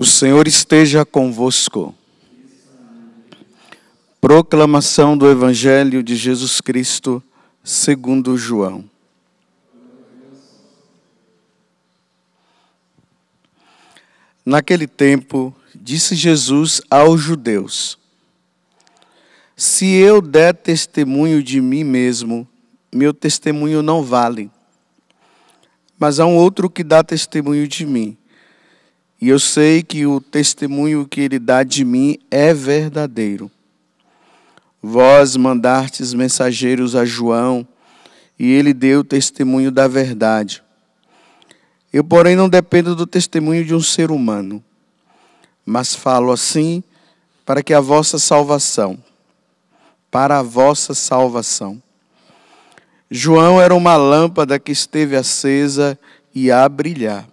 O Senhor esteja convosco. Proclamação do Evangelho de Jesus Cristo, segundo João. Naquele tempo, disse Jesus aos judeus: Se eu der testemunho de mim mesmo, meu testemunho não vale. Mas há um outro que dá testemunho de mim e eu sei que o testemunho que ele dá de mim é verdadeiro. Vós mandastes mensageiros a João, e ele deu testemunho da verdade. Eu, porém, não dependo do testemunho de um ser humano, mas falo assim para que a vossa salvação, para a vossa salvação. João era uma lâmpada que esteve acesa e a brilhar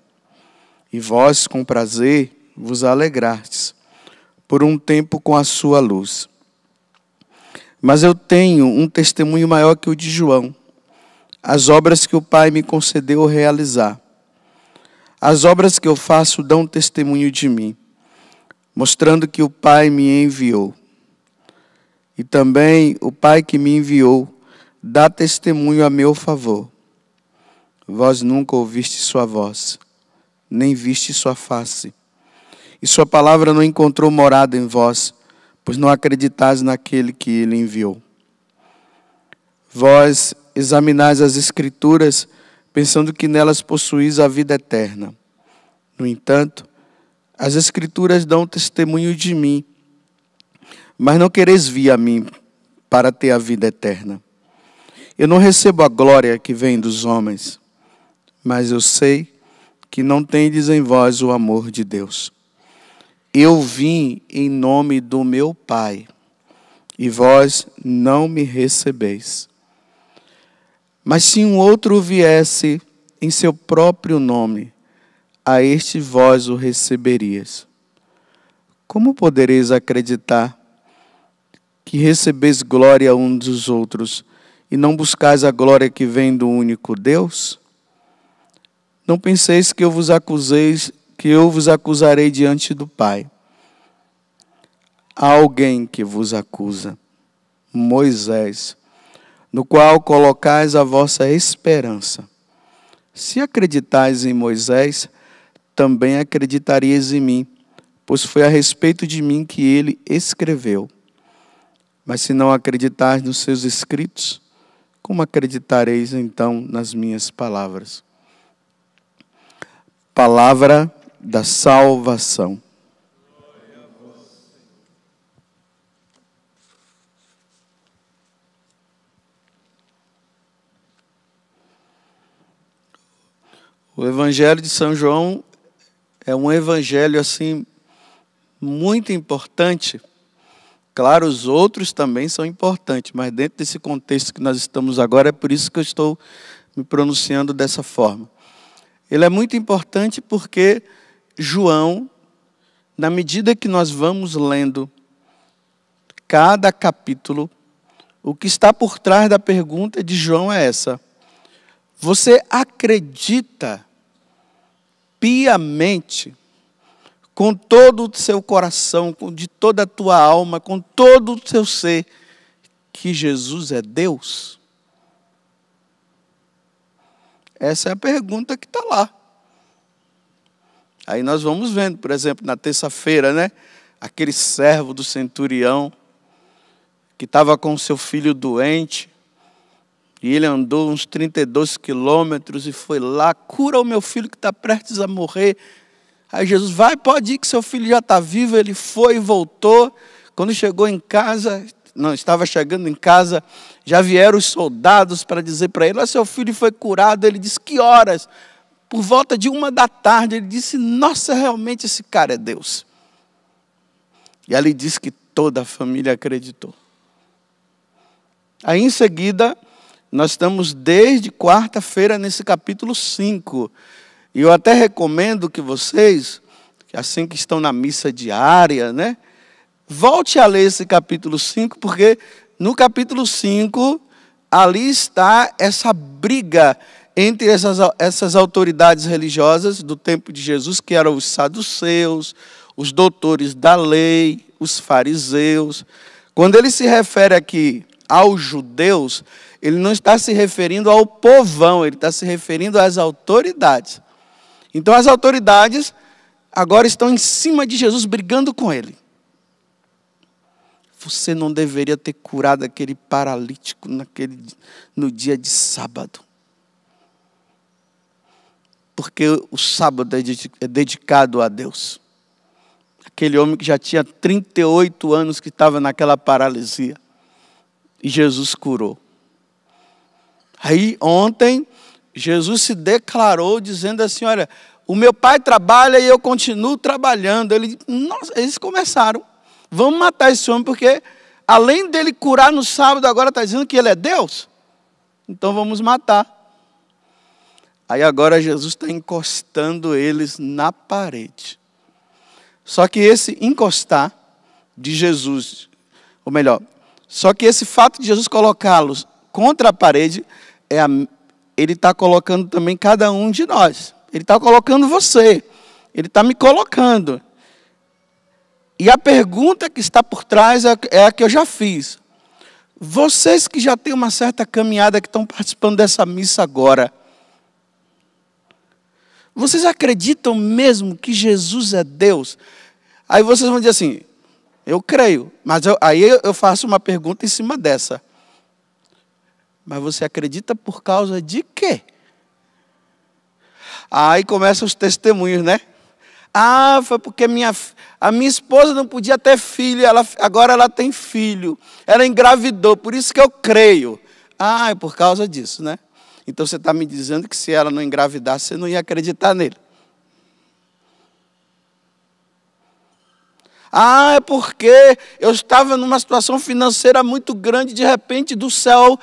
e vós com prazer vos alegrastes por um tempo com a sua luz. Mas eu tenho um testemunho maior que o de João, as obras que o Pai me concedeu realizar. As obras que eu faço dão testemunho de mim, mostrando que o Pai me enviou. E também o Pai que me enviou dá testemunho a meu favor. Vós nunca ouviste sua voz, nem viste sua face. E sua palavra não encontrou morada em vós, pois não acreditais naquele que ele enviou. Vós examinais as Escrituras, pensando que nelas possuís a vida eterna. No entanto, as Escrituras dão testemunho de mim, mas não quereis vir a mim para ter a vida eterna. Eu não recebo a glória que vem dos homens, mas eu sei que não tendes em vós o amor de Deus. Eu vim em nome do meu Pai, e vós não me recebeis. Mas se um outro viesse em seu próprio nome, a este vós o receberias. Como podereis acreditar que recebeis glória um dos outros e não buscais a glória que vem do único Deus? Não penseis que eu vos acuseis, que eu vos acusarei diante do Pai. Há alguém que vos acusa, Moisés, no qual colocais a vossa esperança. Se acreditais em Moisés, também acreditarias em mim, pois foi a respeito de mim que ele escreveu. Mas se não acreditais nos seus escritos, como acreditareis então nas minhas palavras? palavra da salvação. O Evangelho de São João é um evangelho assim muito importante. Claro, os outros também são importantes, mas dentro desse contexto que nós estamos agora, é por isso que eu estou me pronunciando dessa forma. Ele é muito importante porque João, na medida que nós vamos lendo cada capítulo, o que está por trás da pergunta de João é essa: Você acredita piamente, com todo o seu coração, de toda a tua alma, com todo o seu ser, que Jesus é Deus? Essa é a pergunta que está lá. Aí nós vamos vendo, por exemplo, na terça-feira, né? Aquele servo do centurião que estava com seu filho doente. E ele andou uns 32 quilômetros e foi lá, cura o meu filho que está prestes a morrer. Aí Jesus, vai, pode ir que seu filho já está vivo. Ele foi e voltou. Quando chegou em casa, não estava chegando em casa, já vieram os soldados para dizer para ele: ah, seu filho foi curado. Ele disse: que horas? Por volta de uma da tarde, ele disse: Nossa, realmente esse cara é Deus. E ali diz que toda a família acreditou. Aí em seguida, nós estamos desde quarta-feira nesse capítulo 5. E eu até recomendo que vocês, assim que estão na missa diária, né? Volte a ler esse capítulo 5, porque no capítulo 5, ali está essa briga entre essas, essas autoridades religiosas do tempo de Jesus, que eram os saduceus, os doutores da lei, os fariseus. Quando ele se refere aqui aos judeus, ele não está se referindo ao povão, ele está se referindo às autoridades. Então, as autoridades agora estão em cima de Jesus, brigando com ele você não deveria ter curado aquele paralítico naquele, no dia de sábado. Porque o sábado é, é dedicado a Deus. Aquele homem que já tinha 38 anos que estava naquela paralisia. E Jesus curou. Aí ontem, Jesus se declarou dizendo assim: Olha, o meu pai trabalha e eu continuo trabalhando. Ele, nossa, eles começaram Vamos matar esse homem, porque além dele curar no sábado, agora está dizendo que ele é Deus. Então vamos matar. Aí agora Jesus está encostando eles na parede. Só que esse encostar de Jesus, ou melhor, só que esse fato de Jesus colocá-los contra a parede, é a, ele está colocando também cada um de nós. Ele está colocando você. Ele está me colocando. E a pergunta que está por trás é, é a que eu já fiz. Vocês que já têm uma certa caminhada, que estão participando dessa missa agora, vocês acreditam mesmo que Jesus é Deus? Aí vocês vão dizer assim: eu creio, mas eu, aí eu faço uma pergunta em cima dessa. Mas você acredita por causa de quê? Aí começam os testemunhos, né? Ah, foi porque minha, a minha esposa não podia ter filho, ela, agora ela tem filho. Ela engravidou, por isso que eu creio. Ah, é por causa disso, né? Então você está me dizendo que se ela não engravidasse, você não ia acreditar nele. Ah, é porque eu estava numa situação financeira muito grande, de repente do céu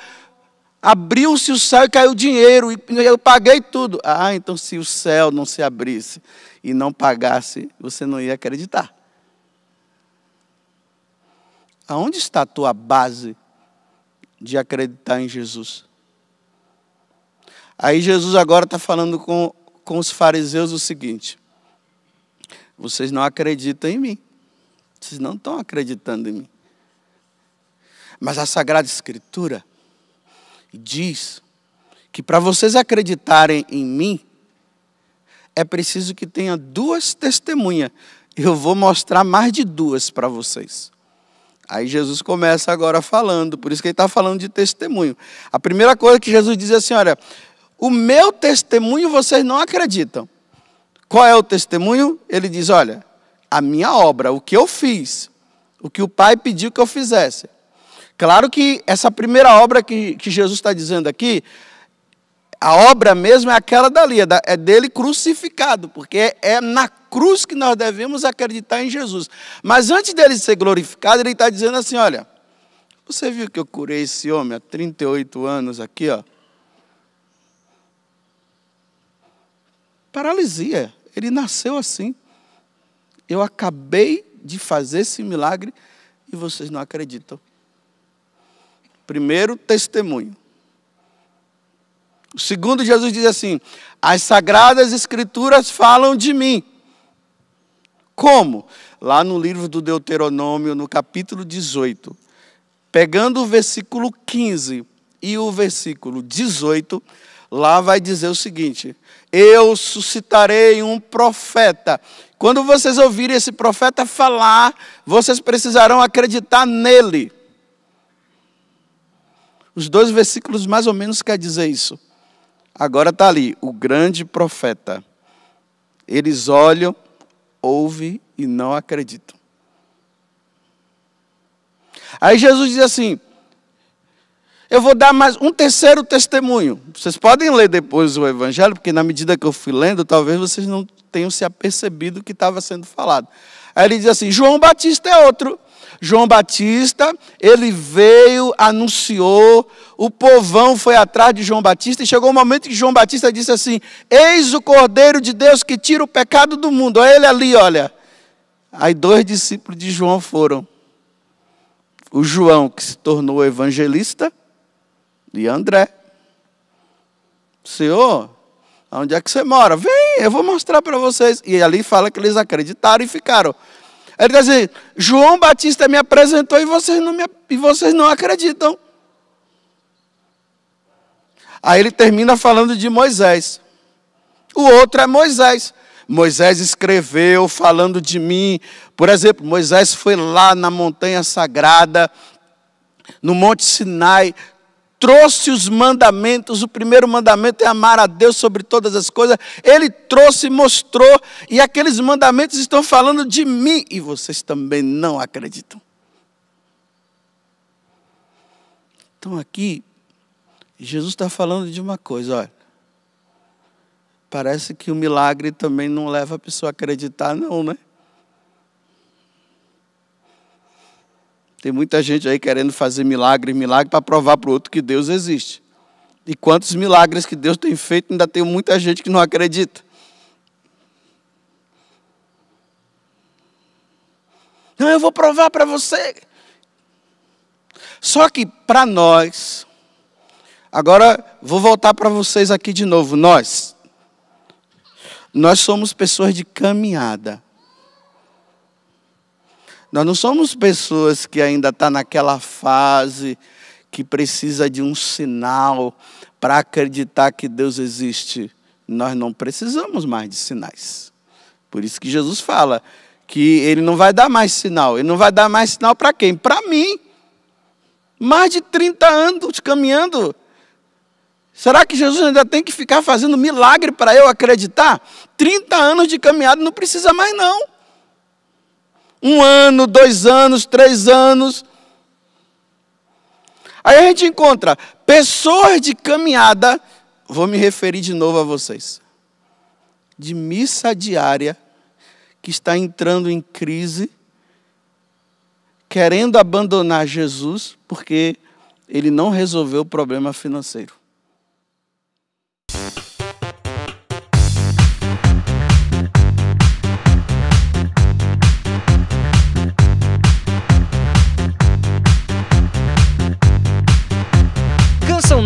abriu-se o céu e caiu dinheiro, e eu paguei tudo. Ah, então se o céu não se abrisse, e não pagasse, você não ia acreditar. Aonde está a tua base de acreditar em Jesus? Aí Jesus agora está falando com, com os fariseus o seguinte: vocês não acreditam em mim, vocês não estão acreditando em mim. Mas a Sagrada Escritura diz que para vocês acreditarem em mim, é preciso que tenha duas testemunhas. Eu vou mostrar mais de duas para vocês. Aí Jesus começa agora falando, por isso que ele está falando de testemunho. A primeira coisa que Jesus diz é assim: olha, o meu testemunho vocês não acreditam. Qual é o testemunho? Ele diz: olha, a minha obra, o que eu fiz, o que o Pai pediu que eu fizesse. Claro que essa primeira obra que, que Jesus está dizendo aqui a obra mesmo é aquela dali, é, é dele crucificado, porque é, é na cruz que nós devemos acreditar em Jesus. Mas antes dele ser glorificado, ele está dizendo assim: olha, você viu que eu curei esse homem há 38 anos aqui, ó? Paralisia. Ele nasceu assim. Eu acabei de fazer esse milagre e vocês não acreditam. Primeiro testemunho. O segundo, Jesus diz assim: as sagradas escrituras falam de mim. Como? Lá no livro do Deuteronômio, no capítulo 18, pegando o versículo 15 e o versículo 18, lá vai dizer o seguinte: Eu suscitarei um profeta. Quando vocês ouvirem esse profeta falar, vocês precisarão acreditar nele. Os dois versículos mais ou menos quer dizer isso. Agora está ali, o grande profeta. Eles olham, ouvem e não acreditam. Aí Jesus diz assim: Eu vou dar mais um terceiro testemunho. Vocês podem ler depois o evangelho, porque na medida que eu fui lendo, talvez vocês não tenham se apercebido que estava sendo falado. Aí ele diz assim: João Batista é outro. João Batista, ele veio, anunciou, o povão foi atrás de João Batista e chegou um momento que João Batista disse assim: Eis o Cordeiro de Deus que tira o pecado do mundo. Olha ele ali, olha. Aí dois discípulos de João foram. O João, que se tornou evangelista, e André. Senhor, onde é que você mora? Vem, eu vou mostrar para vocês. E ali fala que eles acreditaram e ficaram. Ele está dizendo: assim, João Batista me apresentou e vocês não, me, e vocês não acreditam. Aí ele termina falando de Moisés. O outro é Moisés. Moisés escreveu falando de mim. Por exemplo, Moisés foi lá na montanha sagrada, no Monte Sinai, trouxe os mandamentos. O primeiro mandamento é amar a Deus sobre todas as coisas. Ele trouxe e mostrou. E aqueles mandamentos estão falando de mim. E vocês também não acreditam. Então aqui, Jesus está falando de uma coisa, olha. Parece que o milagre também não leva a pessoa a acreditar, não, né? Tem muita gente aí querendo fazer milagre, milagre, para provar para o outro que Deus existe. E quantos milagres que Deus tem feito, ainda tem muita gente que não acredita. Não, eu vou provar para você. Só que para nós, agora vou voltar para vocês aqui de novo. Nós, nós somos pessoas de caminhada. Nós não somos pessoas que ainda estão tá naquela fase que precisa de um sinal para acreditar que Deus existe. Nós não precisamos mais de sinais. Por isso que Jesus fala que ele não vai dar mais sinal. Ele não vai dar mais sinal para quem? Para mim. Mais de 30 anos caminhando. Será que Jesus ainda tem que ficar fazendo milagre para eu acreditar? 30 anos de caminhada não precisa mais não. Um ano, dois anos, três anos. Aí a gente encontra pessoas de caminhada, vou me referir de novo a vocês, de missa diária, que está entrando em crise, querendo abandonar Jesus, porque ele não resolveu o problema financeiro.